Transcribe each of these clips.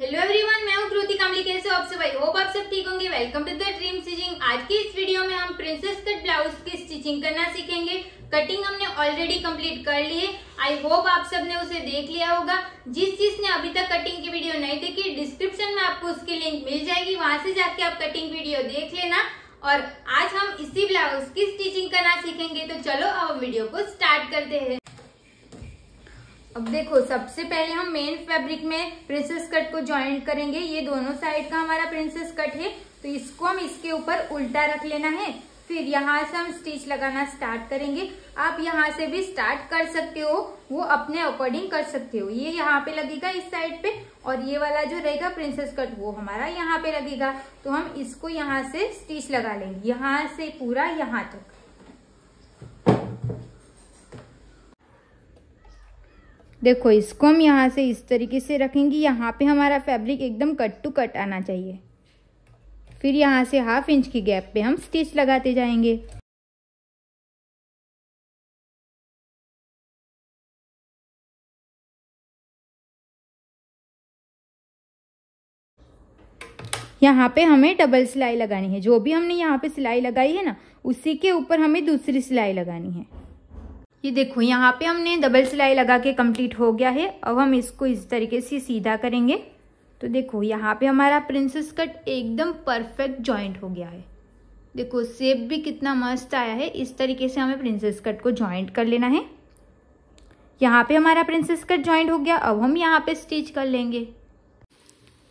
hello everyone मैं हूं कृति कामली कैसे हो आप सब आई होप आप सब ठीक होंगे welcome to the dream stitching आज की इस वीडियो में हम प्रिंसेस कट ब्लाउज की स्टिचिंग करना सीखेंगे कटिंग हमने ऑलरेडी कंप्लीट कर ली है आई होप आप सब ने उसे देख लिया होगा जिस चीज ने अभी तक कटिंग की वीडियो नहीं देखी डिस्क्रिप्शन में आपको उसकी लिंक मिल जाएगी वहां से जाके आप कटिंग वीडियो देख लेना और आज हम इसी ब्लाउज की स्टिचिंग करना सीखेंगे तो चलो अब वीडियो को स्टार्ट करते हैं अब देखो सबसे पहले हम मेन फैब्रिक में प्रिंसेस कट को ज्वाइंट करेंगे ये दोनों साइड का हमारा प्रिंसेस कट है तो इसको हम इसके ऊपर उल्टा रख लेना है फिर यहाँ से हम स्टिच लगाना स्टार्ट करेंगे आप यहाँ से भी स्टार्ट कर सकते हो वो अपने अकॉर्डिंग कर सकते हो ये यहाँ पे लगेगा इस साइड पे और ये वाला जो रहेगा प्रिंसेस कट वो हमारा यहाँ पे लगेगा तो हम इसको यहाँ से स्टिच लगा लेंगे यहाँ से पूरा यहाँ तक देखो इसको हम यहाँ से इस तरीके से रखेंगे यहाँ पे हमारा फैब्रिक एकदम कट टू कट आना चाहिए फिर यहाँ से हाफ इंच की गैप पे हम स्टिच लगाते जाएंगे यहाँ पे हमें डबल सिलाई लगानी है जो भी हमने यहाँ पे सिलाई लगाई है ना उसी के ऊपर हमें दूसरी सिलाई लगानी है ये देखो यहाँ पे हमने डबल सिलाई लगा के कंप्लीट हो गया है अब हम इसको इस तरीके से सीधा करेंगे तो देखो यहाँ पे हमारा प्रिंसेस कट एकदम परफेक्ट जॉइंट हो गया है देखो सेप भी कितना मस्त आया है इस तरीके से हमें प्रिंसेस कट को जॉइंट कर लेना है यहाँ पे हमारा प्रिंसेस कट जॉइंट हो गया अब हम यहाँ पे स्टिच कर लेंगे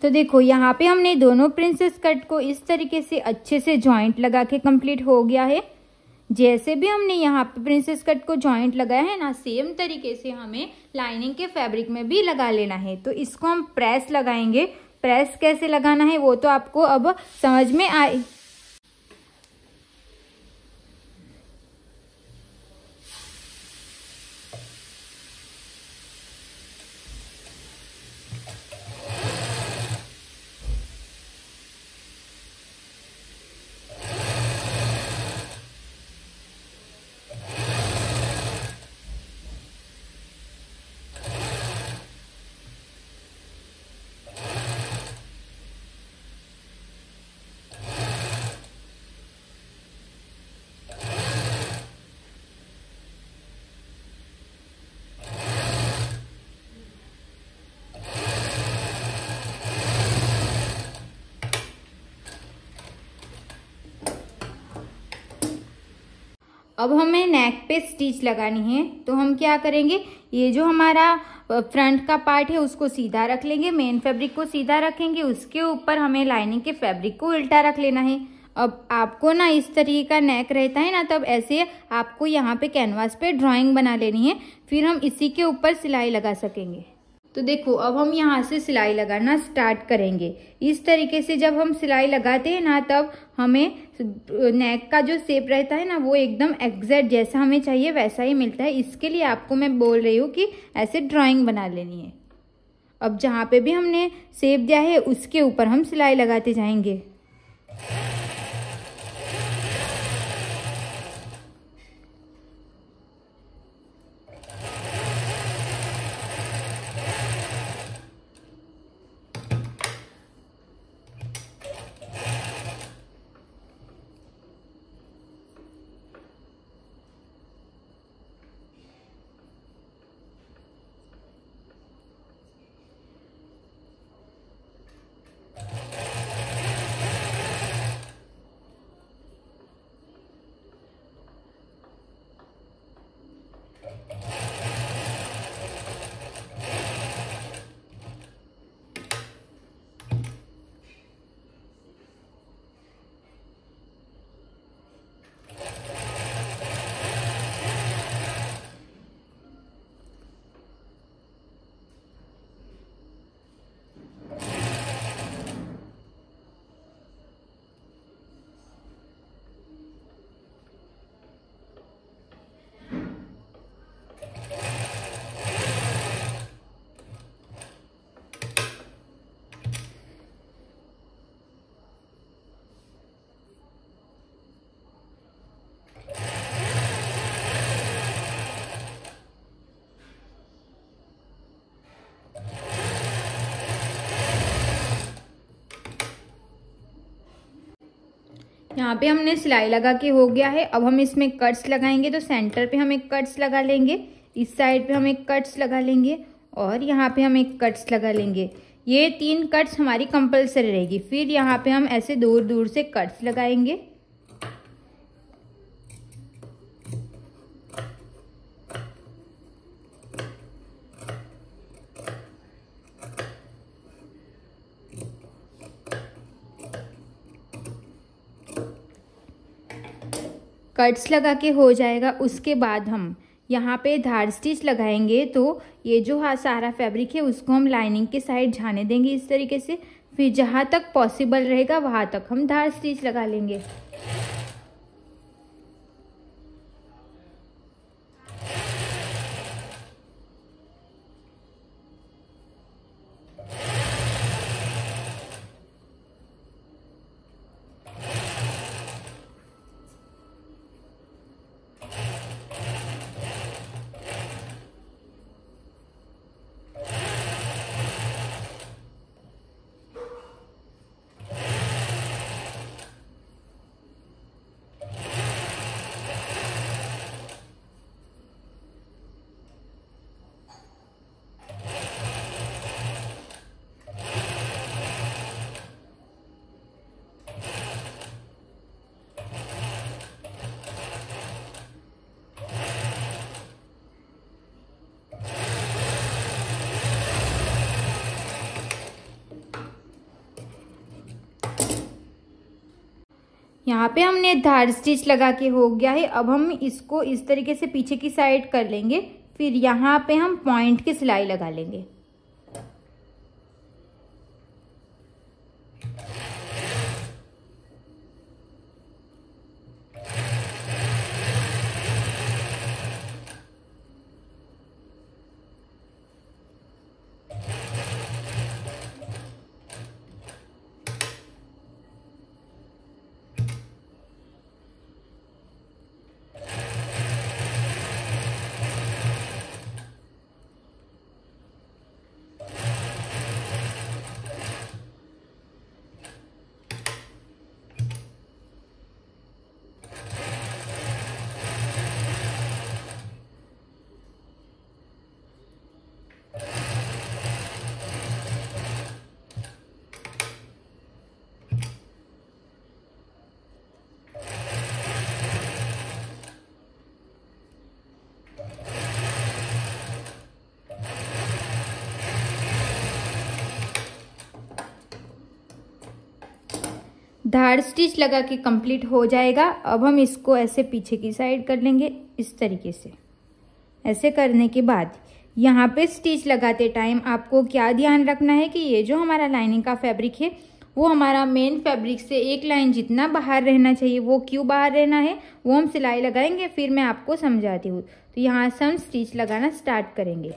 तो देखो यहाँ पे हमने दोनों प्रिंसेस कट को इस तरीके से अच्छे से जॉइंट लगा के कंप्लीट हो गया है जैसे भी हमने यहाँ पे प्रिंसेस कट को जॉइंट लगाया है ना सेम तरीके से हमें लाइनिंग के फैब्रिक में भी लगा लेना है तो इसको हम प्रेस लगाएंगे प्रेस कैसे लगाना है वो तो आपको अब समझ में आ अब हमें नेक पे स्टिच लगानी है तो हम क्या करेंगे ये जो हमारा फ्रंट का पार्ट है उसको सीधा रख लेंगे मेन फैब्रिक को सीधा रखेंगे उसके ऊपर हमें लाइनिंग के फैब्रिक को उल्टा रख लेना है अब आपको ना इस तरीके का नेक रहता है ना तब ऐसे आपको यहाँ पे कैनवास पे ड्राइंग बना लेनी है फिर हम इसी के ऊपर सिलाई लगा सकेंगे तो देखो अब हम यहाँ से सिलाई लगाना स्टार्ट करेंगे इस तरीके से जब हम सिलाई लगाते हैं ना तब हमें नेक का जो सेप रहता है ना वो एकदम एग्जैक्ट जैसा हमें चाहिए वैसा ही मिलता है इसके लिए आपको मैं बोल रही हूँ कि ऐसे ड्राइंग बना लेनी है अब जहाँ पे भी हमने सेप दिया है उसके ऊपर हम सिलाई लगाते जाएंगे यहाँ पे हमने सिलाई लगा के हो गया है अब हम इसमें कट्स लगाएंगे तो सेंटर पे हम एक कट्स लगा लेंगे इस साइड पे हम एक कट्स लगा लेंगे और यहाँ पे हम एक कट्स लगा लेंगे ये तीन कट्स हमारी कंपलसरी रहेगी फिर यहाँ पे हम ऐसे दूर दूर से कट्स लगाएंगे कट्स लगा के हो जाएगा उसके बाद हम यहाँ पे धार स्टिच लगाएंगे तो ये जो हाँ सारा फैब्रिक है उसको हम लाइनिंग के साइड जाने देंगे इस तरीके से फिर जहाँ तक पॉसिबल रहेगा वहाँ तक हम धार स्टिच लगा लेंगे यहाँ पे हमने धार स्टिच लगा के हो गया है अब हम इसको इस तरीके से पीछे की साइड कर लेंगे फिर यहाँ पे हम पॉइंट की सिलाई लगा लेंगे धार स्टिच लगा के कंप्लीट हो जाएगा अब हम इसको ऐसे पीछे की साइड कर लेंगे इस तरीके से ऐसे करने के बाद यहाँ पे स्टिच लगाते टाइम आपको क्या ध्यान रखना है कि ये जो हमारा लाइनिंग का फैब्रिक है वो हमारा मेन फैब्रिक से एक लाइन जितना बाहर रहना चाहिए वो क्यों बाहर रहना है वो हम सिलाई लगाएंगे फिर मैं आपको समझाती हूँ तो यहाँ से हम स्टिच लगाना स्टार्ट करेंगे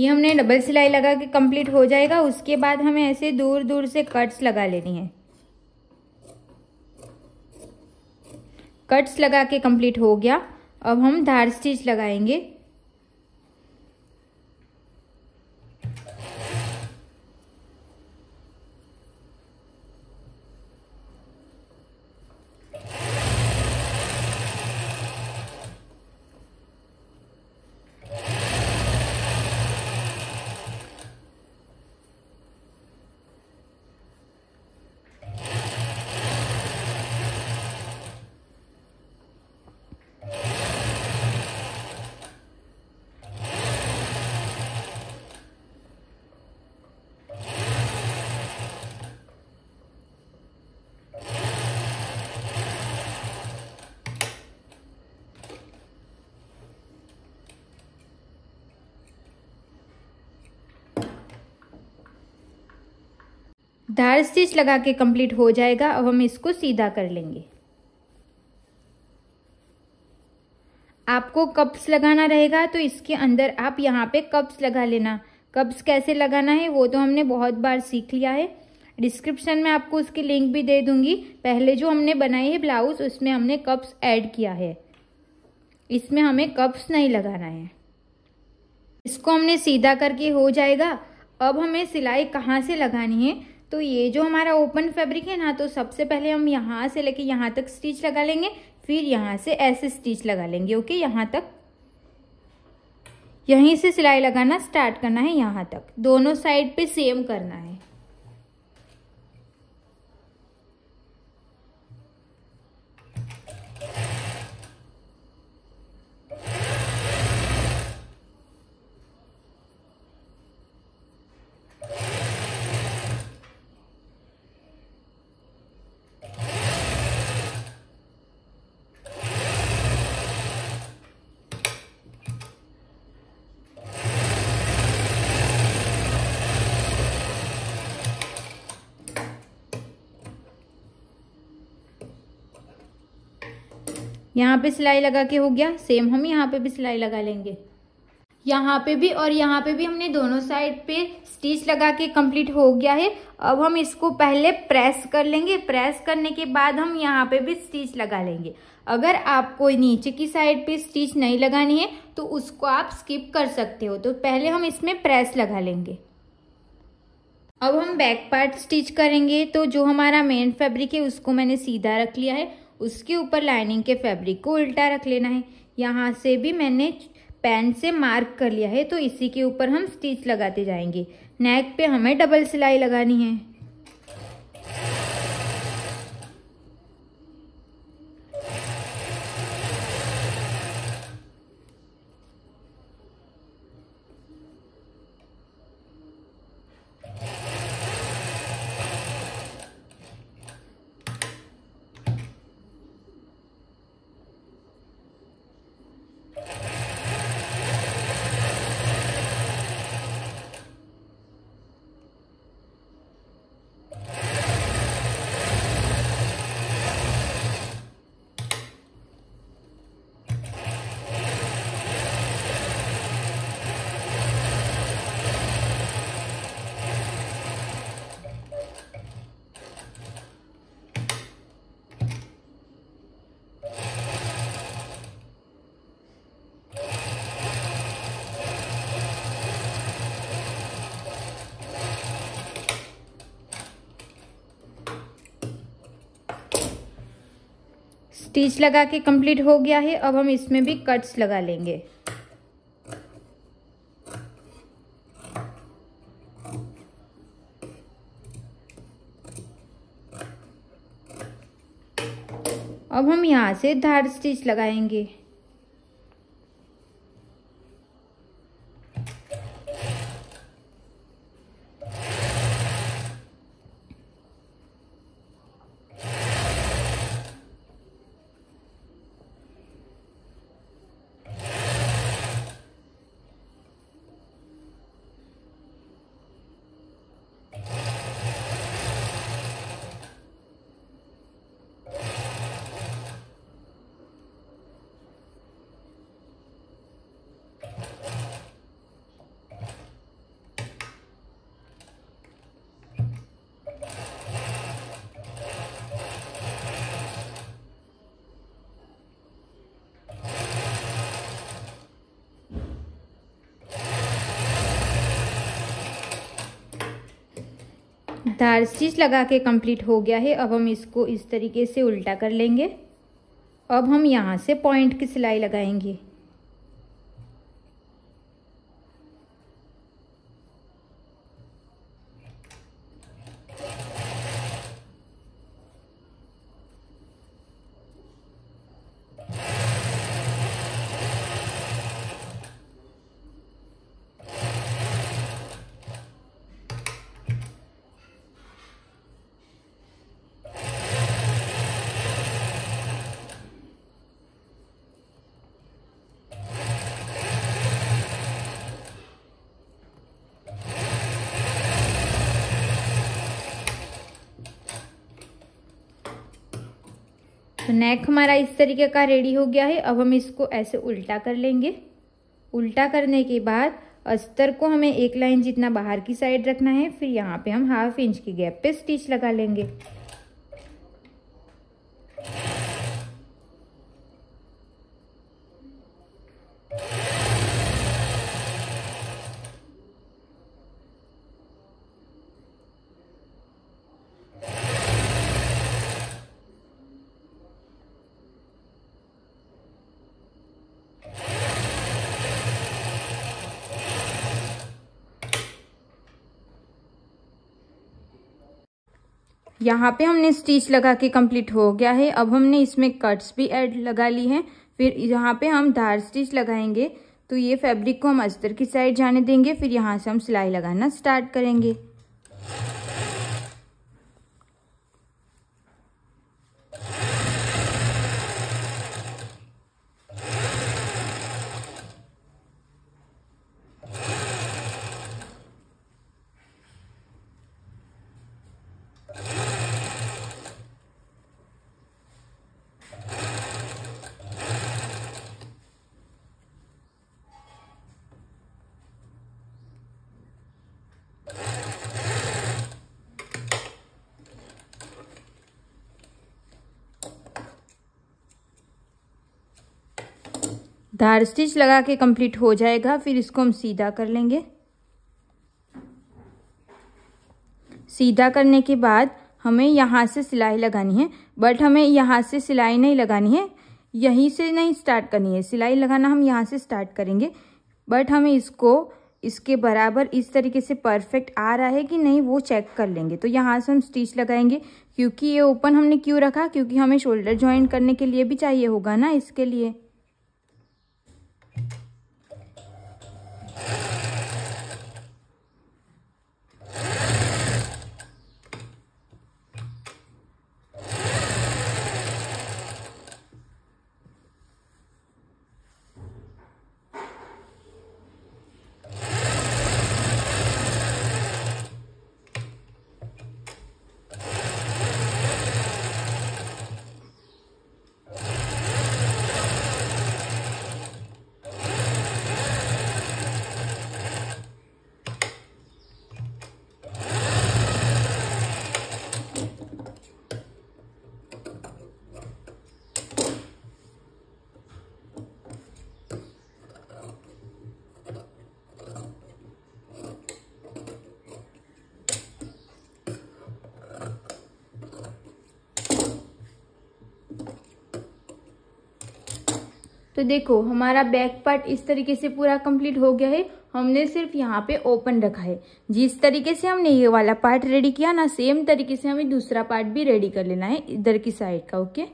ये हमने डबल सिलाई लगा के कंप्लीट हो जाएगा उसके बाद हमें ऐसे दूर दूर से कट्स लगा लेनी है कट्स लगा के कंप्लीट हो गया अब हम धार स्टिच लगाएंगे धार स्टिच लगा के कंप्लीट हो जाएगा अब हम इसको सीधा कर लेंगे आपको कप्स लगाना रहेगा तो इसके अंदर आप यहाँ पे कप्स लगा लेना कप्स कैसे लगाना है वो तो हमने बहुत बार सीख लिया है डिस्क्रिप्शन में आपको उसकी लिंक भी दे दूंगी पहले जो हमने बनाई है ब्लाउज़ उसमें हमने कप्स ऐड किया है इसमें हमें कप्स नहीं लगाना है इसको हमने सीधा करके हो जाएगा अब हमें सिलाई कहाँ से लगानी है तो ये जो हमारा ओपन फैब्रिक है ना तो सबसे पहले हम यहाँ से लेके यहाँ तक स्टिच लगा लेंगे फिर यहाँ से ऐसे स्टिच लगा लेंगे ओके यहाँ तक यहीं से सिलाई लगाना स्टार्ट करना है यहाँ तक दोनों साइड पे सेम करना है यहाँ पे सिलाई लगा के हो गया सेम हम यहाँ पे भी सिलाई लगा लेंगे यहाँ पे भी और यहाँ पे भी हमने दोनों साइड पे स्टिच लगा के कंप्लीट हो गया है अब हम इसको पहले प्रेस कर लेंगे प्रेस करने के बाद हम यहाँ पे भी स्टिच लगा लेंगे अगर आपको नीचे की साइड पे स्टिच नहीं लगानी है तो उसको आप स्किप कर सकते हो तो पहले हम इसमें प्रेस लगा लेंगे अब हम बैक पार्ट स्टिच करेंगे तो जो हमारा मेन फैब्रिक है उसको मैंने सीधा रख लिया है उसके ऊपर लाइनिंग के फैब्रिक को उल्टा रख लेना है यहाँ से भी मैंने पेन से मार्क कर लिया है तो इसी के ऊपर हम स्टिच लगाते जाएंगे नेक पे हमें डबल सिलाई लगानी है स्टिच लगा के कंप्लीट हो गया है अब हम इसमें भी कट्स लगा लेंगे अब हम यहाँ से धार स्टिच लगाएंगे धार स्टिच लगा के कंप्लीट हो गया है अब हम इसको इस तरीके से उल्टा कर लेंगे अब हम यहाँ से पॉइंट की सिलाई लगाएंगे तो नेक हमारा इस तरीके का रेडी हो गया है अब हम इसको ऐसे उल्टा कर लेंगे उल्टा करने के बाद अस्तर को हमें एक लाइन जितना बाहर की साइड रखना है फिर यहाँ पे हम हाफ इंच की गैप पे स्टिच लगा लेंगे यहाँ पे हमने स्टिच लगा के कंप्लीट हो गया है अब हमने इसमें कट्स भी ऐड लगा ली हैं फिर यहाँ पे हम धार स्टिच लगाएंगे तो ये फैब्रिक को हम अस्तर की साइड जाने देंगे फिर यहाँ से हम सिलाई लगाना स्टार्ट करेंगे धार स्टिच लगा के कंप्लीट हो जाएगा फिर इसको हम सीधा कर लेंगे सीधा करने के बाद हमें यहाँ से सिलाई लगानी है बट हमें यहाँ से सिलाई नहीं लगानी है यहीं से नहीं स्टार्ट करनी है सिलाई लगाना हम यहाँ से स्टार्ट करेंगे बट हमें इसको इसके बराबर इस तरीके से परफेक्ट आ रहा है कि नहीं वो चेक कर लेंगे तो यहाँ से हम स्टिच लगाएंगे क्योंकि ये ओपन हमने क्यों रखा क्योंकि हमें शोल्डर ज्वाइन करने के लिए भी चाहिए होगा ना इसके लिए तो देखो हमारा बैक पार्ट इस तरीके से पूरा कंप्लीट हो गया है हमने सिर्फ यहाँ पे ओपन रखा है जिस तरीके से हमने ये वाला पार्ट रेडी किया ना सेम तरीके से हमें दूसरा पार्ट भी रेडी कर लेना है इधर की साइड का ओके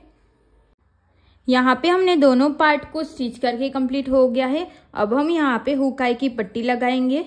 यहाँ पे हमने दोनों पार्ट को स्टिच करके कंप्लीट हो गया है अब हम यहाँ पे हुकाई की पट्टी लगाएंगे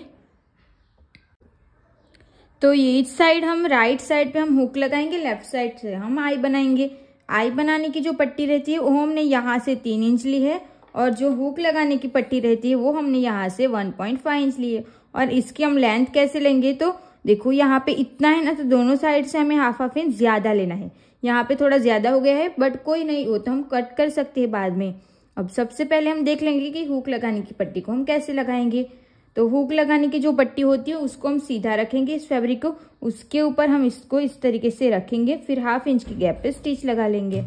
तो ये साइड हम राइट साइड पे हम हुक लगाएंगे लेफ्ट साइड से हम आई बनाएंगे आई बनाने की जो पट्टी रहती है वो हमने यहाँ से तीन इंच ली है और जो हुक लगाने की पट्टी रहती है वो हमने यहाँ से 1.5 इंच ली है और इसकी हम लेंथ कैसे लेंगे तो देखो यहाँ पे इतना है ना तो दोनों साइड से हमें हाफ हाफ इंच ज़्यादा लेना है यहाँ पे थोड़ा ज़्यादा हो गया है बट कोई नहीं हो तो हम कट कर सकते हैं बाद में अब सबसे पहले हम देख लेंगे कि हुक लगाने की पट्टी को हम कैसे लगाएंगे तो हुक लगाने की जो पट्टी होती है उसको हम सीधा रखेंगे इस फैब्रिक को उसके ऊपर हम इसको इस तरीके से रखेंगे फिर हाफ इंच की गैप पे स्टिच लगा लेंगे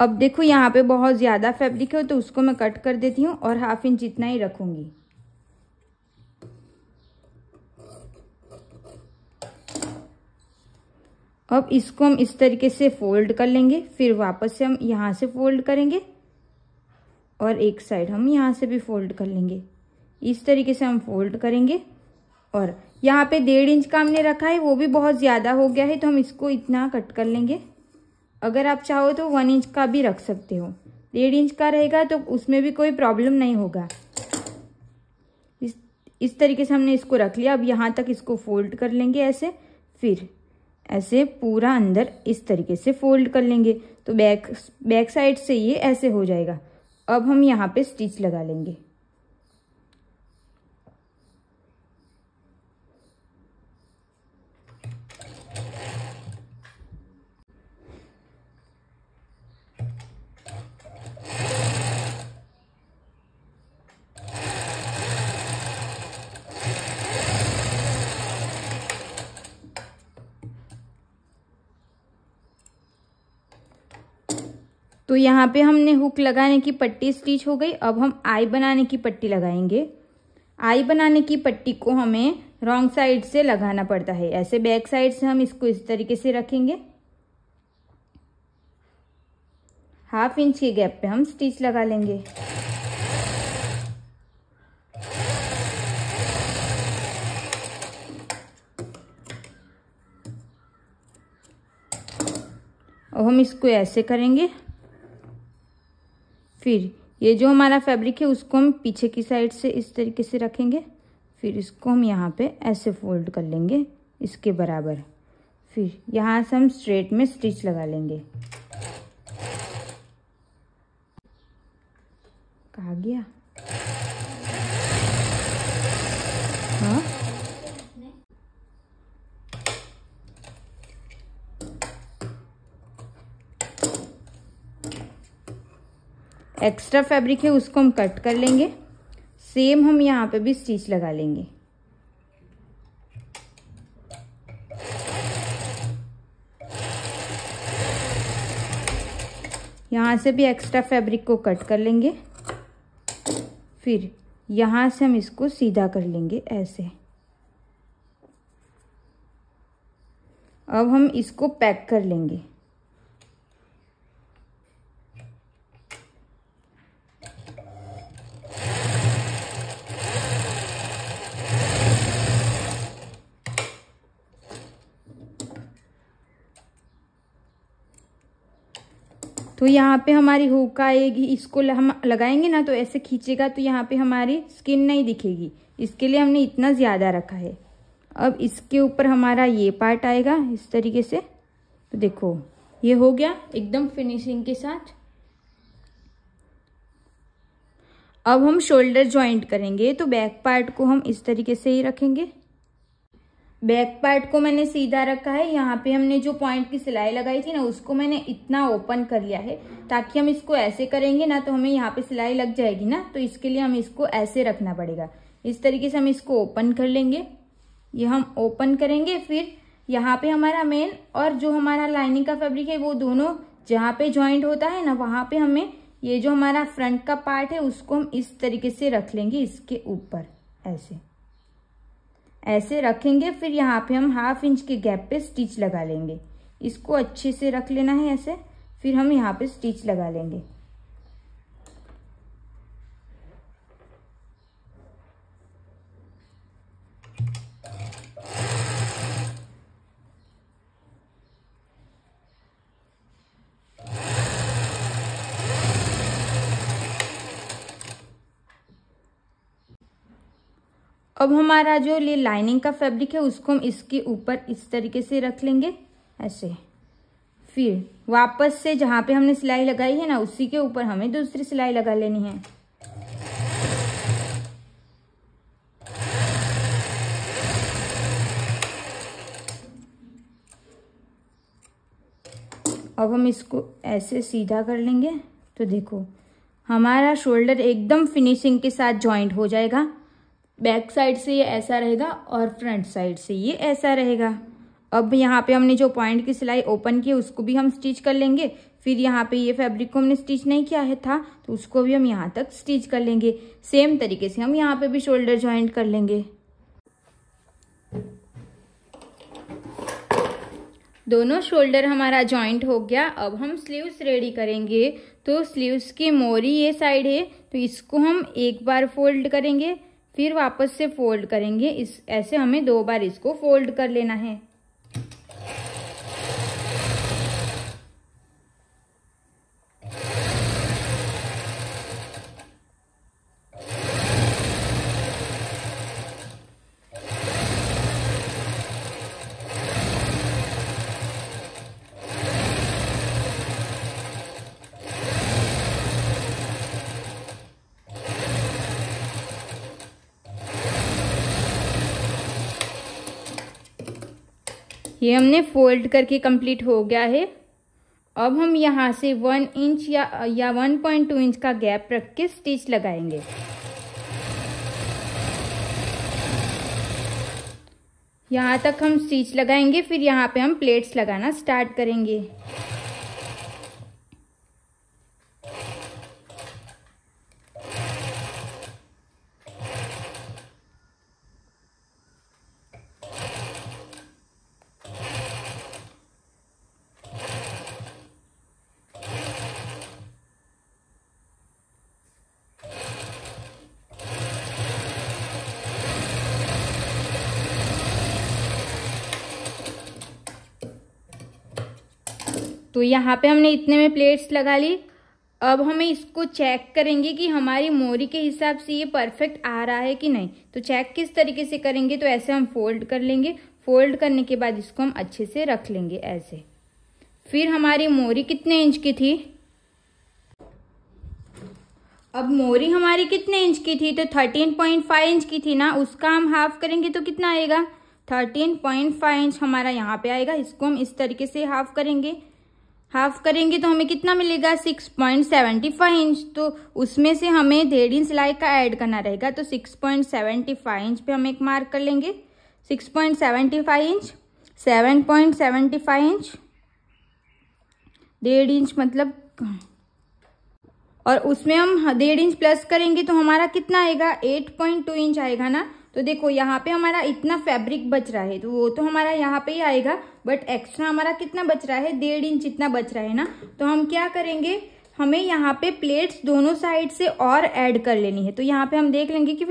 अब देखो यहाँ पे बहुत ज़्यादा फैब्रिक है तो उसको मैं कट कर देती हूँ और हाफ इंच इतना ही रखूँगी अब इसको हम इस तरीके से फोल्ड कर लेंगे फिर वापस से हम यहाँ से फोल्ड करेंगे और एक साइड हम यहाँ से भी फोल्ड कर लेंगे इस तरीके से हम फोल्ड करेंगे और यहाँ पे डेढ़ इंच का हमने रखा है वो भी बहुत ज़्यादा हो गया है तो हम इसको इतना कट कर लेंगे अगर आप चाहो तो वन इंच का भी रख सकते हो डेढ़ इंच का रहेगा तो उसमें भी कोई प्रॉब्लम नहीं होगा इस इस तरीके से हमने इसको रख लिया अब यहाँ तक इसको फोल्ड कर लेंगे ऐसे फिर ऐसे पूरा अंदर इस तरीके से फोल्ड कर लेंगे तो बैक बैक साइड से ये ऐसे हो जाएगा अब हम यहाँ पे स्टिच लगा लेंगे तो यहाँ पे हमने हुक लगाने की पट्टी स्टिच हो गई अब हम आई बनाने की पट्टी लगाएंगे आई बनाने की पट्टी को हमें रॉन्ग साइड से लगाना पड़ता है ऐसे बैक साइड से हम इसको इस तरीके से रखेंगे हाफ इंच के गैप पे हम स्टिच लगा लेंगे अब हम इसको ऐसे करेंगे फिर ये जो हमारा फैब्रिक है उसको हम पीछे की साइड से इस तरीके से रखेंगे फिर इसको हम यहाँ पे ऐसे फोल्ड कर लेंगे इसके बराबर फिर यहाँ से हम स्ट्रेट में स्टिच लगा लेंगे कहा गया एक्स्ट्रा फैब्रिक है उसको हम कट कर लेंगे सेम हम यहाँ पे भी स्टिच लगा लेंगे यहाँ से भी एक्स्ट्रा फैब्रिक को कट कर लेंगे फिर यहाँ से हम इसको सीधा कर लेंगे ऐसे अब हम इसको पैक कर लेंगे तो यहाँ पे हमारी हुक आएगी इसको हम लगाएंगे ना तो ऐसे खींचेगा तो यहाँ पे हमारी स्किन नहीं दिखेगी इसके लिए हमने इतना ज़्यादा रखा है अब इसके ऊपर हमारा ये पार्ट आएगा इस तरीके से तो देखो ये हो गया एकदम फिनिशिंग के साथ अब हम शोल्डर ज्वाइंट करेंगे तो बैक पार्ट को हम इस तरीके से ही रखेंगे बैक पार्ट को मैंने सीधा रखा है यहाँ पे हमने जो पॉइंट की सिलाई लगाई थी ना उसको मैंने इतना ओपन कर लिया है ताकि हम इसको ऐसे करेंगे ना तो हमें यहाँ पे सिलाई लग जाएगी ना तो इसके लिए हम इसको ऐसे रखना पड़ेगा इस तरीके से हम इसको ओपन कर लेंगे ये हम ओपन करेंगे फिर यहाँ पे हमारा मेन और जो हमारा लाइनिंग का फेब्रिक है वो दोनों जहाँ पे ज्वाइंट होता है ना वहाँ पे हमें ये जो हमारा फ्रंट का पार्ट है उसको हम इस तरीके से रख लेंगे इसके ऊपर ऐसे ऐसे रखेंगे फिर यहाँ पे हम हाफ इंच के गैप पे स्टिच लगा लेंगे इसको अच्छे से रख लेना है ऐसे फिर हम यहाँ पे स्टिच लगा लेंगे अब हमारा जो ये लाइनिंग का फैब्रिक है उसको हम इसके ऊपर इस तरीके से रख लेंगे ऐसे फिर वापस से जहाँ पे हमने सिलाई लगाई है ना उसी के ऊपर हमें दूसरी सिलाई लगा लेनी है अब हम इसको ऐसे सीधा कर लेंगे तो देखो हमारा शोल्डर एकदम फिनिशिंग के साथ जॉइंट हो जाएगा बैक साइड से ये ऐसा रहेगा और फ्रंट साइड से ये ऐसा रहेगा अब यहाँ पे हमने जो पॉइंट की सिलाई ओपन की उसको भी हम स्टिच कर लेंगे फिर यहाँ पे ये फैब्रिक को हमने स्टिच नहीं किया है था तो उसको भी हम यहाँ तक स्टिच कर लेंगे सेम तरीके से हम यहाँ पे भी शोल्डर ज्वाइंट कर लेंगे दोनों शोल्डर हमारा ज्वाइंट हो गया अब हम स्लीव्स रेडी करेंगे तो स्लीव्स की मोरी ये साइड है तो इसको हम एक बार फोल्ड करेंगे फिर वापस से फोल्ड करेंगे इस ऐसे हमें दो बार इसको फोल्ड कर लेना है ये हमने फोल्ड करके कंप्लीट हो गया है अब हम यहाँ से वन इंच या या वन पॉइंट टू इंच का गैप रख के स्टिच लगाएंगे यहाँ तक हम स्टिच लगाएंगे फिर यहाँ पे हम प्लेट्स लगाना स्टार्ट करेंगे तो यहाँ पे हमने इतने में प्लेट्स लगा ली अब हमें इसको चेक करेंगे कि हमारी मोरी के हिसाब से ये परफेक्ट आ रहा है कि नहीं तो चेक किस तरीके से करेंगे तो ऐसे हम फोल्ड कर लेंगे फोल्ड करने के बाद इसको हम अच्छे से रख लेंगे ऐसे फिर हमारी मोरी कितने इंच की थी अब मोरी हमारी कितने इंच की थी तो थर्टीन पॉइंट फाइव इंच की थी ना उसका हम हाफ करेंगे तो कितना आएगा थर्टीन पॉइंट फाइव इंच हमारा यहाँ पे आएगा इसको हम इस तरीके से हाफ करेंगे हाफ करेंगे तो हमें कितना मिलेगा six point seventy five inch तो उसमें से हमें डेढ़ इंच सिलाई का ऐड करना रहेगा तो six point seventy five inch पे हम एक मार्क कर लेंगे six point seventy five inch seven point seventy five inch डेढ़ इंच मतलब और उसमें हम डेढ़ इंच प्लस करेंगे तो हमारा कितना आएगा एट पॉइंट टू इंच आएगा ना तो देखो यहाँ पे हमारा इतना फैब्रिक बच रहा है तो वो तो हमारा यहाँ पे ही आएगा बट एक्स्ट्रा हमारा कितना बच रहा है डेढ़ इंच इतना बच रहा है ना तो हम क्या करेंगे हमें यहाँ पे प्लेट्स दोनों साइड से और ऐड कर लेनी है तो यहाँ पे हम देख लेंगे कि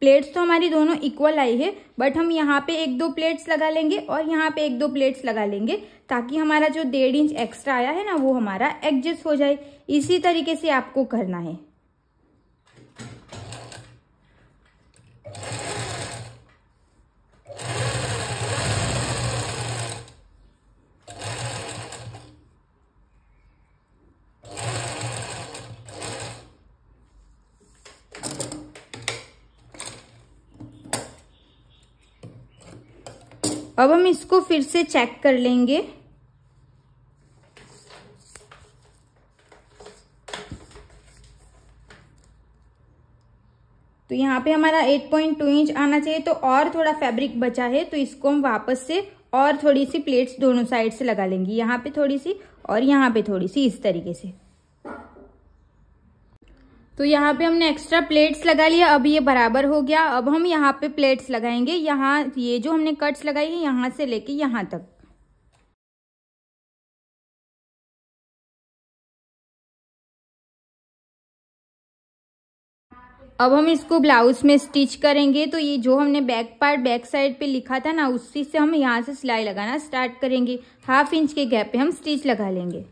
प्लेट्स तो हमारी दोनों इक्वल आई है बट हम यहाँ पे एक दो प्लेट्स लगा लेंगे और यहाँ पे एक दो प्लेट्स लगा लेंगे ताकि हमारा जो डेढ़ इंच एक्स्ट्रा आया है ना वो हमारा एडजस्ट हो जाए इसी तरीके से आपको करना है अब हम इसको फिर से चेक कर लेंगे तो यहाँ पे हमारा 8.2 इंच आना चाहिए तो और थोड़ा फैब्रिक बचा है तो इसको हम वापस से और थोड़ी सी प्लेट्स दोनों साइड से लगा लेंगे यहाँ पे थोड़ी सी और यहाँ पे थोड़ी सी इस तरीके से तो यहाँ पे हमने एक्स्ट्रा प्लेट्स लगा लिया अब ये बराबर हो गया अब हम यहाँ पे प्लेट्स लगाएंगे यहाँ ये जो हमने कट्स लगाई है यहाँ से लेके यहाँ तक अब हम इसको ब्लाउज में स्टिच करेंगे तो ये जो हमने बैक पार्ट बैक साइड पे लिखा था ना उसी से हम यहाँ से सिलाई लगाना स्टार्ट करेंगे हाफ इंच के गैप पे हम स्टिच लगा लेंगे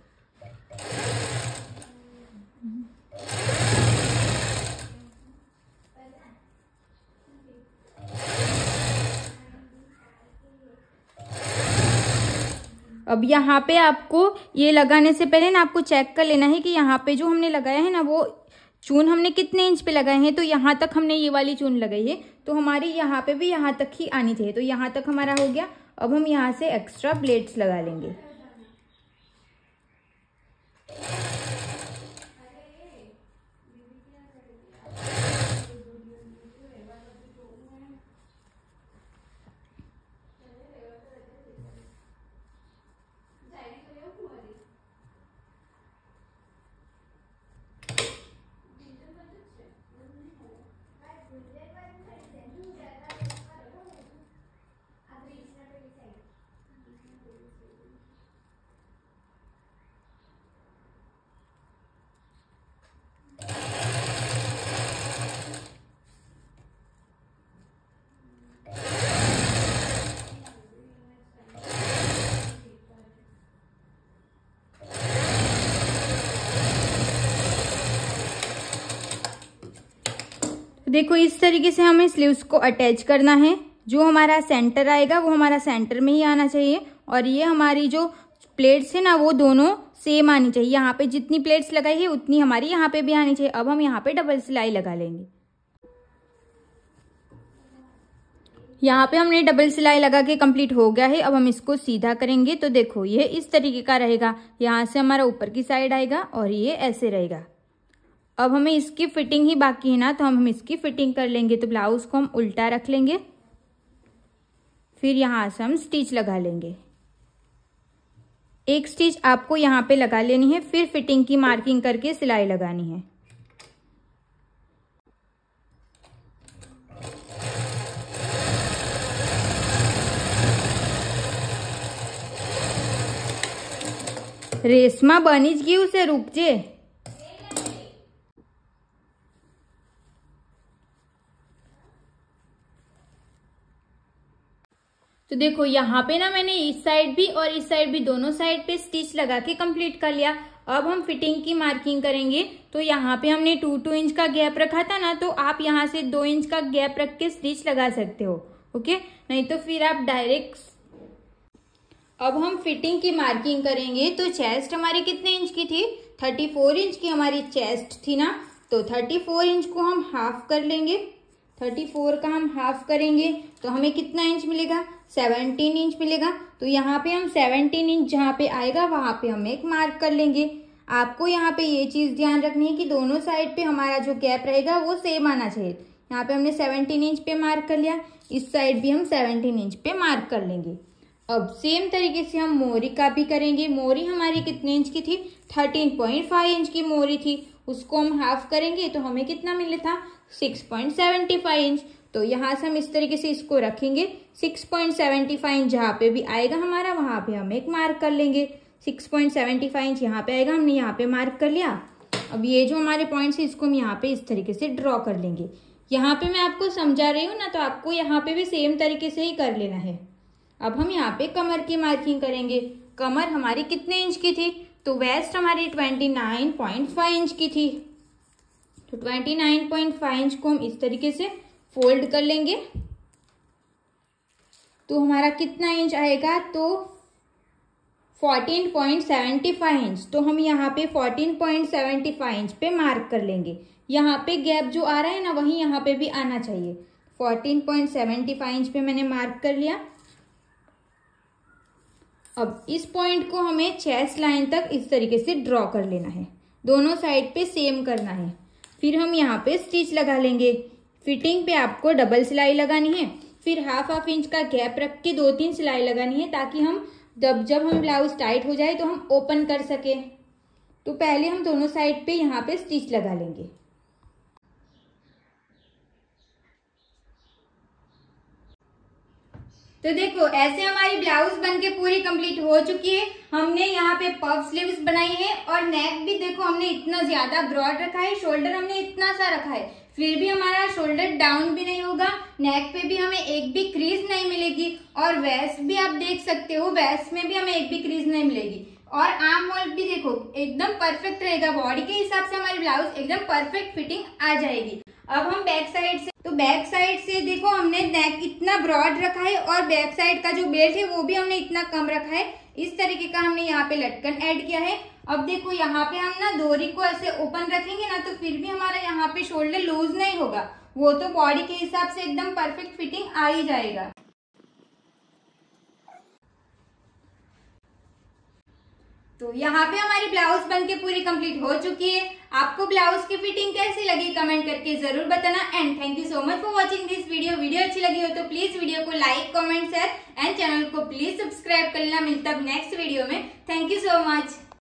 अब यहाँ पे आपको ये लगाने से पहले ना आपको चेक कर लेना है कि यहाँ पे जो हमने लगाया है ना वो चून हमने कितने इंच पे लगाए हैं तो यहाँ तक हमने ये वाली चून लगाई है तो हमारी यहाँ पे भी यहाँ तक ही आनी चाहिए तो यहाँ तक हमारा हो गया अब हम यहाँ से एक्स्ट्रा प्लेट्स लगा लेंगे देखो इस तरीके से हमें स्लीव्स को अटैच करना है जो हमारा सेंटर आएगा वो हमारा सेंटर में ही आना चाहिए और ये हमारी जो प्लेट्स है ना वो दोनों सेम आनी चाहिए यहाँ पे जितनी प्लेट्स लगाई है उतनी हमारी यहाँ पे भी आनी चाहिए अब हम यहाँ पे डबल सिलाई लगा लेंगे यहाँ पे हमने डबल सिलाई लगा के कंप्लीट हो गया है अब हम इसको सीधा करेंगे तो देखो ये इस तरीके का रहेगा यहाँ से हमारा ऊपर की साइड आएगा और ये ऐसे रहेगा अब हमें इसकी फिटिंग ही बाकी है ना तो हम हम इसकी फिटिंग कर लेंगे तो ब्लाउज़ को हम उल्टा रख लेंगे फिर यहाँ से हम स्टिच लगा लेंगे एक स्टिच आपको यहाँ पे लगा लेनी है फिर फिटिंग की मार्किंग करके सिलाई लगानी है रेशमा बनीज गयू उसे रुक जे तो देखो यहाँ पे ना मैंने इस साइड भी और इस साइड भी दोनों साइड पे स्टिच लगा के कंप्लीट कर लिया अब हम फिटिंग की मार्किंग करेंगे तो यहाँ पे हमने टू टू इंच का गैप रखा था ना तो आप यहाँ से दो इंच का गैप रख के स्टिच लगा सकते हो ओके नहीं तो फिर आप डायरेक्ट अब हम फिटिंग की मार्किंग करेंगे तो चेस्ट हमारी कितने इंच की थी थर्टी फोर इंच की हमारी चेस्ट थी ना तो थर्टी फोर इंच को हम हाफ कर लेंगे थर्टी फोर का हम हाफ करेंगे तो हमें कितना इंच मिलेगा सेवनटीन इंच मिलेगा तो यहाँ पे हम सेवनटीन इंच जहाँ पे आएगा वहाँ पे हम एक मार्क कर लेंगे आपको यहाँ पे ये चीज़ ध्यान रखनी है कि दोनों साइड पे हमारा जो गैप रहेगा वो सेम आना चाहिए यहाँ पे हमने सेवनटीन इंच पे मार्क कर लिया इस साइड भी हम सेवनटीन इंच पे मार्क कर लेंगे अब सेम तरीके से हम मोरी का भी करेंगे मोरी हमारी कितने इंच की थी थर्टीन पॉइंट फाइव इंच की मोरी थी उसको हम हाफ करेंगे तो हमें कितना मिले था six point seventy five inch तो यहाँ से हम इस तरीके से इसको रखेंगे six point seventy five inch जहाँ पे भी आएगा हमारा वहाँ पे हम एक मार्क कर लेंगे six point seventy five inch यहाँ पे आएगा हमने यहाँ पे मार्क कर लिया अब ये जो हमारे पॉइंट्स है इसको हम यहाँ पे इस तरीके से ड्रॉ कर लेंगे यहाँ पे मैं आपको समझा रही हूँ ना तो आपको यहाँ पे भी सेम तरीके से ही कर लेना है अब हम यहाँ पे कमर की मार्किंग करेंगे कमर हमारी कितने इंच की थी तो वेस्ट हमारी twenty nine point five inch की थी तो twenty nine point five inch को हम इस तरीके से फोल्ड कर लेंगे तो हमारा कितना इंच आएगा तो fourteen point seventy five inch तो हम यहाँ पे fourteen point seventy five inch पे मार्क कर लेंगे यहाँ पे गैप जो आ रहा है ना वहीं यहाँ पे भी आना चाहिए fourteen point seventy five inch पे मैंने मार्क कर लिया अब इस पॉइंट को हमें चेस्ट लाइन तक इस तरीके से ड्रॉ कर लेना है दोनों साइड पे सेम करना है फिर हम यहाँ पे स्टिच लगा लेंगे फिटिंग पे आपको डबल सिलाई लगानी है फिर हाफ हाफ इंच का गैप रख के दो तीन सिलाई लगानी है ताकि हम जब जब हम ब्लाउज टाइट हो जाए तो हम ओपन कर सके तो पहले हम दोनों साइड पे यहाँ पे स्टिच लगा लेंगे तो देखो ऐसे हमारी ब्लाउज बनके पूरी कंप्लीट हो चुकी है हमने यहाँ पे पफ स्लीव्स बनाई है और नेक भी देखो हमने इतना ज्यादा ब्रॉड रखा है शोल्डर हमने इतना सा रखा है फिर भी हमारा शोल्डर डाउन भी नहीं होगा नेक पे भी हमें एक भी क्रीज नहीं मिलेगी और वेस्ट भी आप देख सकते हो वेस्ट में भी हमें एक भी क्रीज नहीं मिलेगी और आर्म होल भी देखो एकदम परफेक्ट रहेगा बॉडी के हिसाब से हमारी ब्लाउज एकदम परफेक्ट फिटिंग आ जाएगी अब हम बैक साइड से तो बैक साइड से देखो हमने नेक इतना ब्रॉड रखा है और बैक साइड का जो बेल्ट है वो भी हमने इतना कम रखा है इस तरीके का हमने यहाँ पे लटकन ऐड किया है अब देखो यहाँ पे हम ना दोरी को ऐसे ओपन रखेंगे ना तो फिर भी हमारा यहाँ पे शोल्डर लूज नहीं होगा वो तो बॉडी के हिसाब से एकदम परफेक्ट फिटिंग आ ही जाएगा तो यहाँ पे हमारी ब्लाउज बन के पूरी कंप्लीट हो चुकी है आपको ब्लाउज की फिटिंग कैसी लगी कमेंट करके जरूर बताना and thank you so much for watching this video video अच्छी लगी हो तो प्लीज वीडियो को like comment share and channel को प्लीज सब्सक्राइब करना मिलता है नेक्स्ट वीडियो में थैंक यू सो मच